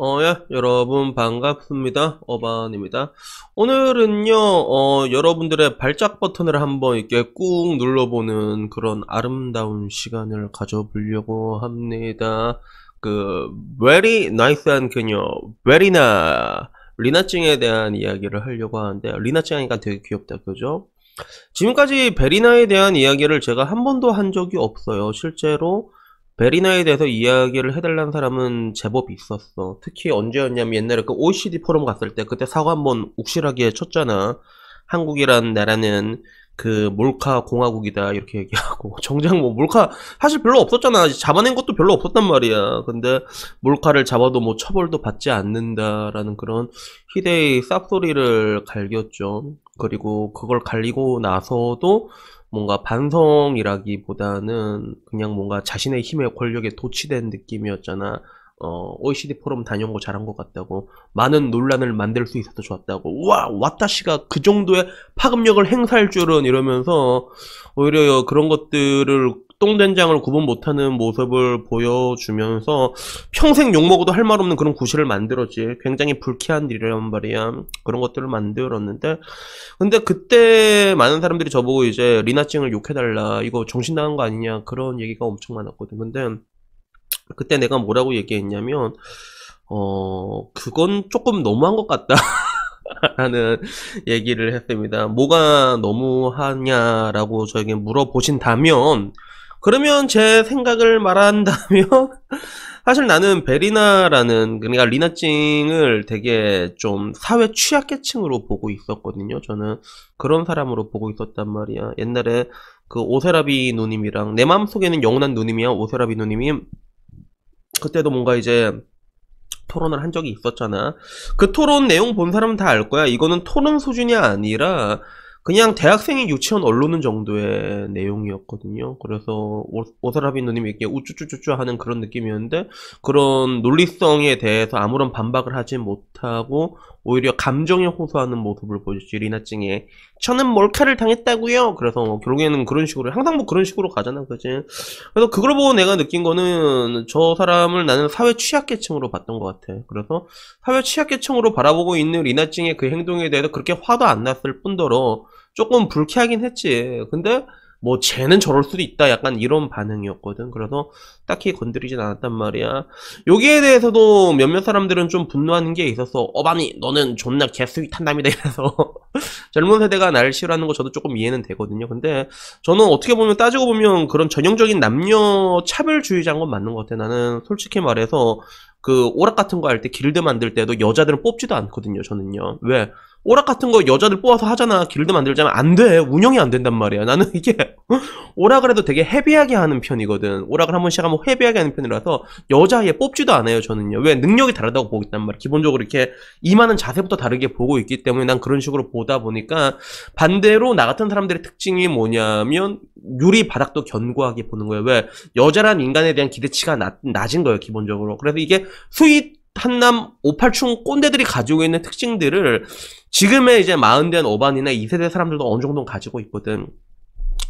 어야 예, 여러분 반갑습니다 어반입니다 오늘은요 어, 여러분들의 발작 버튼을 한번 이렇게 꾹 눌러보는 그런 아름다운 시간을 가져보려고 합니다 그 very nice한 그녀 베리나 리나찡에 대한 이야기를 하려고 하는데 리나찡하니까 되게 귀엽다 그죠 지금까지 베리나에 대한 이야기를 제가 한 번도 한 적이 없어요 실제로 베리나에 대해서 이야기를 해달라는 사람은 제법 있었어. 특히 언제였냐면 옛날에 그 OECD 포럼 갔을 때 그때 사과 한번 욱실하게 쳤잖아. 한국이란 나라는 그 몰카 공화국이다 이렇게 얘기하고 정작 뭐 몰카 사실 별로 없었잖아 잡아낸 것도 별로 없었단 말이야 근데 몰카를 잡아도 뭐 처벌도 받지 않는다라는 그런 희대의 쌉소리를 갈겼죠 그리고 그걸 갈리고 나서도 뭔가 반성이라기보다는 그냥 뭔가 자신의 힘의 권력에 도취된 느낌이었잖아. 어, OECD 포럼 다녀온 거 잘한 것 같다고 많은 논란을 만들 수 있어서 좋았다고 와 와타시가 그 정도의 파급력을 행사할 줄은 이러면서 오히려 그런 것들을 똥된장을 구분 못하는 모습을 보여주면서 평생 욕먹어도 할 말 없는 그런 구실을 만들었지 굉장히 불쾌한 일이란 말이야 그런 것들을 만들었는데 근데 그때 많은 사람들이 저보고 이제 리나찡을 욕해달라 이거 정신 나간 거 아니냐 그런 얘기가 엄청 많았거든 근데 그때 내가 뭐라고 얘기했냐면 어 그건 조금 너무한 것 같다 라는 얘기를 했습니다 뭐가 너무하냐라고 저에게 물어보신다면 그러면 제 생각을 말한다면 사실 나는 베리나라는 그러니까 리나찡을 되게 좀 사회 취약계층으로 보고 있었거든요. 저는 그런 사람으로 보고 있었단 말이야. 옛날에 그 오세라비 누님이랑 내 마음속에는 영원한 누님이야. 오세라비 누님이 그때도 뭔가 이제 토론을 한 적이 있었잖아. 그 토론 내용 본 사람은 다 알 거야. 이거는 토론 수준이 아니라 그냥 대학생이 유치원 언론은 정도의 내용이었거든요. 그래서 오사라비 누님이 이렇게 우쭈쭈쭈쭈 하는 그런 느낌이었는데 그런 논리성에 대해서 아무런 반박을 하지 못하고 오히려 감정에 호소하는 모습을 보여주지 리나찡에 저는 몰카를 당했다고요. 그래서 뭐 결국에는 그런 식으로 항상 뭐 그런 식으로 가잖아, 그지? 그래서 그걸 보고 내가 느낀 거는 저 사람을 나는 사회 취약계층으로 봤던 것 같아. 그래서 사회 취약계층으로 바라보고 있는 리나찡의 그 행동에 대해서 그렇게 화도 안 났을 뿐더러 조금 불쾌하긴 했지. 근데 뭐 쟤는 저럴 수도 있다. 약간 이런 반응이었거든. 그래서 딱히 건드리진 않았단 말이야. 여기에 대해서도 몇몇 사람들은 좀 분노하는 게 있었어. 어반이 너는 존나 개수위 탄담이다 이래서 젊은 세대가 날 싫어하는 거 저도 조금 이해는 되거든요. 근데 저는 어떻게 보면 따지고 보면 그런 전형적인 남녀 차별주의자인 건 맞는 것 같아. 나는 솔직히 말해서 그 오락 같은 거 할 때 길드 만들 때도 여자들은 뽑지도 않거든요. 저는요. 왜? 오락 같은 거 여자들 뽑아서 하잖아. 길드 만들자면 안 돼. 운영이 안 된단 말이야. 나는 이게 오락을 해도 되게 헤비하게 하는 편이거든. 오락을 한 번씩 하면 헤비하게 하는 편이라서 여자에 뽑지도 않아요. 저는요. 왜 능력이 다르다고 보고 있단 말이야. 기본적으로 이렇게 이하는 자세부터 다르게 보고 있기 때문에 난 그런 식으로 보다 보니까 반대로 나 같은 사람들의 특징이 뭐냐면 유리 바닥도 견고하게 보는 거예요. 왜 여자란 인간에 대한 기대치가 낮, 낮은 거예요. 기본적으로. 그래서 이게 수익 한남 5 8층 꼰대들이 가지고 있는 특징들을 지금의 이제 마흔된 어반이나 2세대 사람들도 어느 정도 가지고 있거든.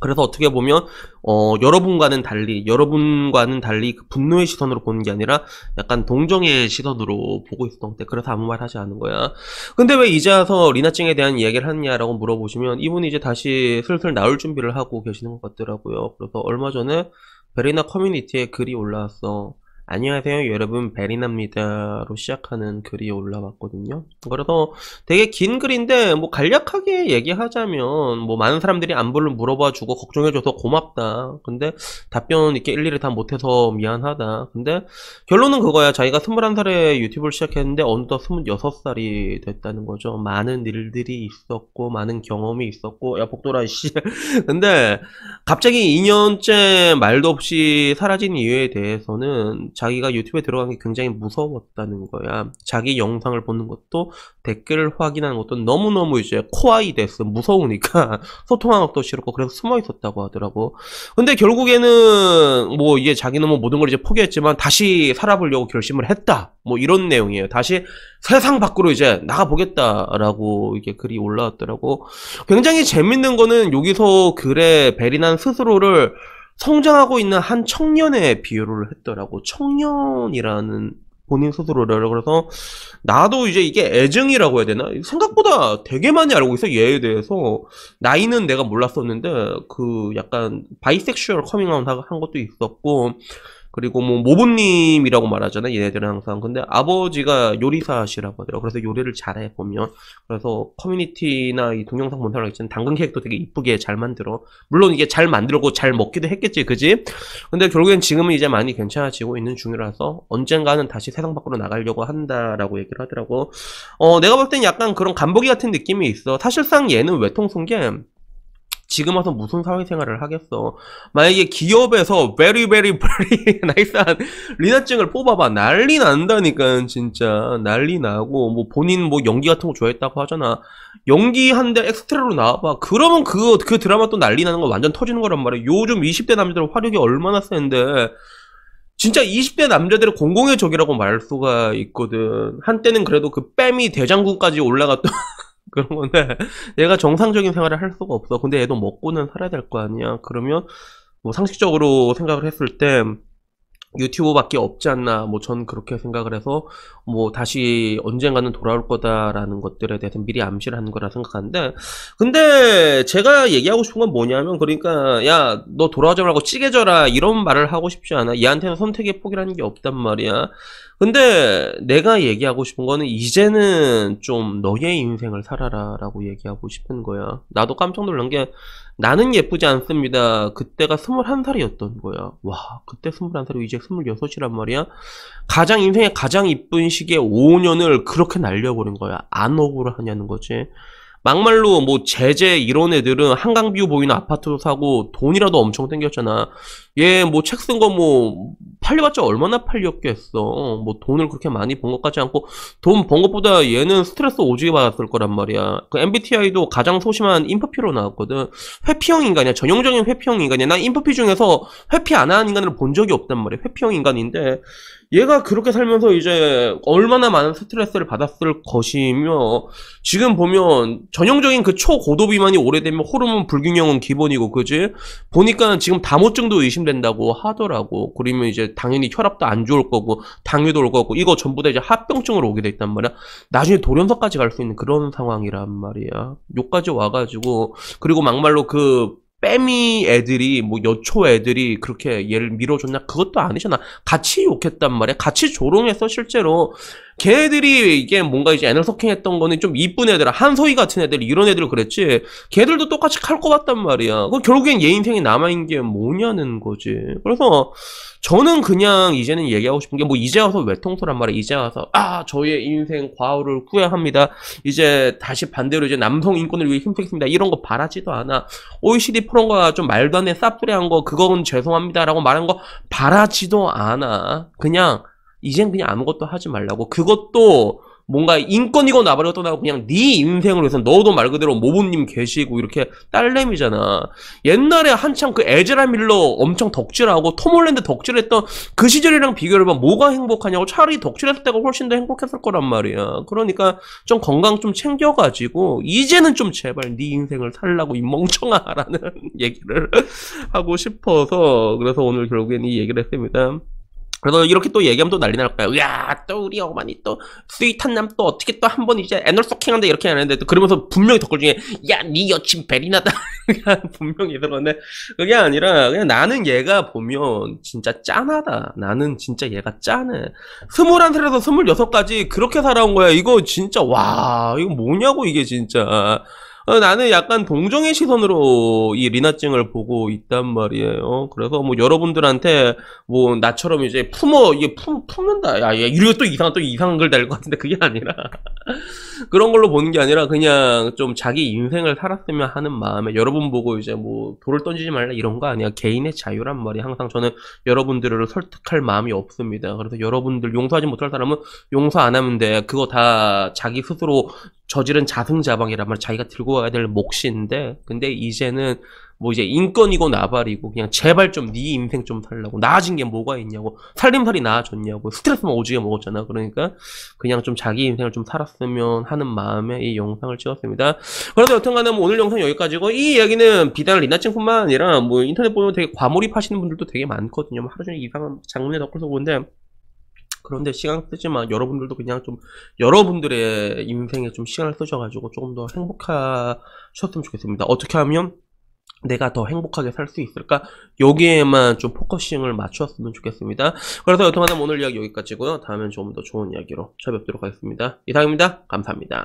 그래서 어떻게 보면 어, 여러분과는 달리 여러분과는 달리 그 분노의 시선으로 보는 게 아니라 약간 동정의 시선으로 보고 있었던 때 그래서 아무 말 하지 않은 거야. 근데 왜 이제 와서 리나찡에 대한 이야기를 하느냐라고 물어보시면 이분이 이제 다시 슬슬 나올 준비를 하고 계시는 것 같더라고요. 그래서 얼마 전에 베리나 커뮤니티에 글이 올라왔어. 안녕하세요 여러분 베리나입니다로 시작하는 글이 올라왔거든요 그래서 되게 긴 글인데 뭐 간략하게 얘기하자면 뭐 많은 사람들이 안부를 물어봐주고 걱정해줘서 고맙다 근데 답변 이렇게 일일이 다 못해서 미안하다 근데 결론은 그거야 자기가 21살에 유튜브를 시작했는데 언더 26살이 됐다는 거죠 많은 일들이 있었고 많은 경험이 있었고 야 복도라 씨 근데 갑자기 2년째 말도 없이 사라진 이유에 대해서는 자기가 유튜브에 들어간 게 굉장히 무서웠다는 거야. 자기 영상을 보는 것도 댓글을 확인하는 것도 너무너무 이제 코아이 됐어. 무서우니까 소통하는 것도 싫었고 그래서 숨어 있었다고 하더라고. 근데 결국에는 뭐 이게 자기는 뭐 모든 걸 이제 포기했지만 다시 살아보려고 결심을 했다. 뭐 이런 내용이에요. 다시 세상 밖으로 이제 나가보겠다라고 이게 글이 올라왔더라고. 굉장히 재밌는 거는 여기서 글에 베리난 스스로를 성장하고 있는 한 청년의 비유를 했더라고. 청년이라는 본인 스스로를 그래서 나도 이제 이게 애증이라고 해야 되나 생각보다 되게 많이 알고 있어 얘에 대해서 나이는 내가 몰랐었는데 그 약간 바이섹슈얼 커밍아웃 한 것도 있었고 그리고 뭐 모부님이라고 말하잖아요. 얘네들은 항상. 근데 아버지가 요리사시라고 하더라고요. 그래서 요리를 잘해 보면. 그래서 커뮤니티나 이 동영상 본사라 있잖아요. 당근 케이크도 되게 이쁘게 잘 만들어. 물론 이게 잘 만들고 잘 먹기도 했겠지, 그지? 근데 결국엔 지금은 이제 많이 괜찮아지고 있는 중이라서 언젠가는 다시 세상 밖으로 나가려고 한다라고 얘기를 하더라고. 어, 내가 볼 땐 약간 그런 간보기 같은 느낌이 있어. 사실상 얘는 외통송 게 지금 와서 무슨 사회생활을 하겠어. 만약에 기업에서 v 리 r 리 v e r 나이스한 리나증을 뽑아봐 난리 난다니까 진짜 난리 나고 뭐 본인 뭐 연기 같은 거 좋아했다고 하잖아. 연기 한데 엑스트라로 나와봐. 그러면 그그 그 드라마 또 난리 나는 거 완전 터지는 거란 말이야. 요즘 20대 남자들 화력이 얼마나 센데. 진짜 20대 남자들의 공공의 적이라고 말할 수가 있거든. 한때는 그래도 그 뺨이 대장군까지 올라갔던 그런 건데 얘가 정상적인 생활을 할 수가 없어 근데 얘도 먹고는 살아야 될 거 아니야 그러면 뭐 상식적으로 생각을 했을 때 유튜브밖에 없지 않나 뭐 전 그렇게 생각을 해서 뭐 다시 언젠가는 돌아올 거다라는 것들에 대해서 미리 암시를 하는 거라 생각하는데 근데 제가 얘기하고 싶은 건 뭐냐면 그러니까 야 너 돌아오지 말고 찌개져라 이런 말을 하고 싶지 않아 얘한테는 선택의 폭이라는게 없단 말이야 근데 내가 얘기하고 싶은 거는 이제는 좀 너의 인생을 살아라 라고 얘기하고 싶은 거야 나도 깜짝 놀란 게 나는 예쁘지 않습니다 그때가 21살이었던 거야 와 그때 21살이고 이제 26이란 말이야 가장 인생의 가장 이쁜 시기에 5년을 그렇게 날려버린 거야 안 억울하냐는 거지 막말로 뭐 제재 이런 애들은 한강뷰 보이는 아파트도 사고 돈이라도 엄청 땡겼잖아 얘뭐책쓴거뭐 예, 뭐 팔려봤자 얼마나 팔렸겠어. 뭐 돈을 그렇게 많이 번 것 같지 않고 돈 번 것보다 얘는 스트레스 오지게 받았을 거란 말이야. 그 MBTI도 가장 소심한 인프피로 나왔거든. 회피형 인간이야. 전형적인 회피형 인간이야. 난 인프피 중에서 회피 안 하는 인간을 본 적이 없단 말이야. 회피형 인간인데 얘가 그렇게 살면서 이제 얼마나 많은 스트레스를 받았을 것이며 지금 보면 전형적인 그 초고도 비만이 오래되면 호르몬 불균형은 기본이고 그지? 보니까 지금 다모증도 의심 의심된다고 하더라고. 그러면 이제 당연히 혈압도 안 좋을 거고 당뇨도 올 거고 이거 전부 다 이제 합병증으로 오게 돼 있단 말이야. 나중에 돌연서까지갈 수 있는 그런 상황이란 말이야. 요까지 와가지고 그리고 막말로 그 빼미 애들이 뭐 여초 애들이 그렇게 얘를 밀어줬냐 그것도 아니잖아 같이 욕했단 말이야 같이 조롱해서 실제로 걔들이 이게 뭔가 이제 애널 석행했던 거는 좀 이쁜 애들, 한소희 같은 애들, 이런 애들 그랬지. 걔들도 똑같이 칼것같단 말이야. 그 결국엔 얘 인생이 남아있는 게 뭐냐는 거지. 그래서 저는 그냥 이제는 얘기하고 싶은 게 뭐 이제 와서 외통소란 말이야. 이제 와서 아 저의 인생 과오를 후회합니다. 이제 다시 반대로 이제 남성 인권을 위해 힘쓰겠습니다. 이런 거 바라지도 않아. OECD 프럼과좀 말도 안 되는 쌉소리한 거 그건 죄송합니다라고 말한 거 바라지도 않아. 그냥 이젠 그냥 아무것도 하지 말라고 그것도 뭔가 인권이고 나발이고 떠나고 그냥 네 인생으로 해서 너도 말 그대로 모부님 계시고 이렇게 딸내미잖아. 옛날에 한참그 에즈라 밀러 엄청 덕질하고 톰 홀랜드 덕질했던 그 시절이랑 비교를 해봐 뭐가 행복하냐고 차라리 덕질했을 때가 훨씬 더 행복했을 거란 말이야. 그러니까 좀 건강 좀 챙겨가지고 이제는 좀 제발 네 인생을 살라고 이 멍청아라는 얘기를 하고 싶어서 그래서 오늘 결국엔 이 얘기를 했습니다. 그래서 이렇게 또 얘기하면 또 난리 날까요이 야, 또 우리 어머니 또 스윗한 남 또 어떻게 또 한 번 이제 애널서킹한다 이렇게 하는데 또 그러면서 분명히 덕글 중에 야, 네 여친 베리나다 분명히 들었는데 그게 아니라 그냥 나는 얘가 보면 진짜 짠하다. 나는 진짜 얘가 짠해. 스물한 살에서 스물여섯까지 그렇게 살아온 거야. 이거 진짜 와, 이거 뭐냐고 이게 진짜. 어, 나는 약간 동정의 시선으로 이리나증을 보고 있단 말이에요. 그래서 뭐 여러분들한테 뭐 나처럼 이제 품어 이게 품 품는다. 야, 야 이거 또 이상 또 이상한 걸달것 같은데 그게 아니라 그런 걸로 보는 게 아니라 그냥 좀 자기 인생을 살았으면 하는 마음에 여러분 보고 이제 뭐 돌을 던지지 말라 이런 거 아니야. 개인의 자유란 말이 항상 저는 여러분들을 설득할 마음이 없습니다. 그래서 여러분들 용서하지 못할 사람은 용서 안 하면 돼. 그거 다 자기 스스로 저지른 자승자방이란 말 자기가 들고 와야 될 몫인데 근데 이제는 뭐 이제 인권이고 나발이고 그냥 제발 좀 네 인생 좀 살라고 나아진 게 뭐가 있냐고 살림살이 나아졌냐고 스트레스만 오지게 먹었잖아 그러니까 그냥 좀 자기 인생을 좀 살았으면 하는 마음에 이 영상을 찍었습니다 그래서 여튼간에 뭐 오늘 영상 여기까지고 이 이야기는 비단 리나층뿐만 아니라 뭐 인터넷 보면 되게 과몰입하시는 분들도 되게 많거든요 뭐 하루 종일 이상한 장문에 넣고서 보는데 그런데 시간 쓰지만 여러분들도 그냥 좀 여러분들의 인생에 좀 시간을 쓰셔가지고 조금 더 행복하셨으면 좋겠습니다. 어떻게 하면 내가 더 행복하게 살 수 있을까? 여기에만 좀 포커싱을 맞추었으면 좋겠습니다. 그래서 여튼간에 오늘 이야기 여기까지고요. 다음엔 조금 더 좋은 이야기로 찾아뵙도록 하겠습니다. 이상입니다. 감사합니다.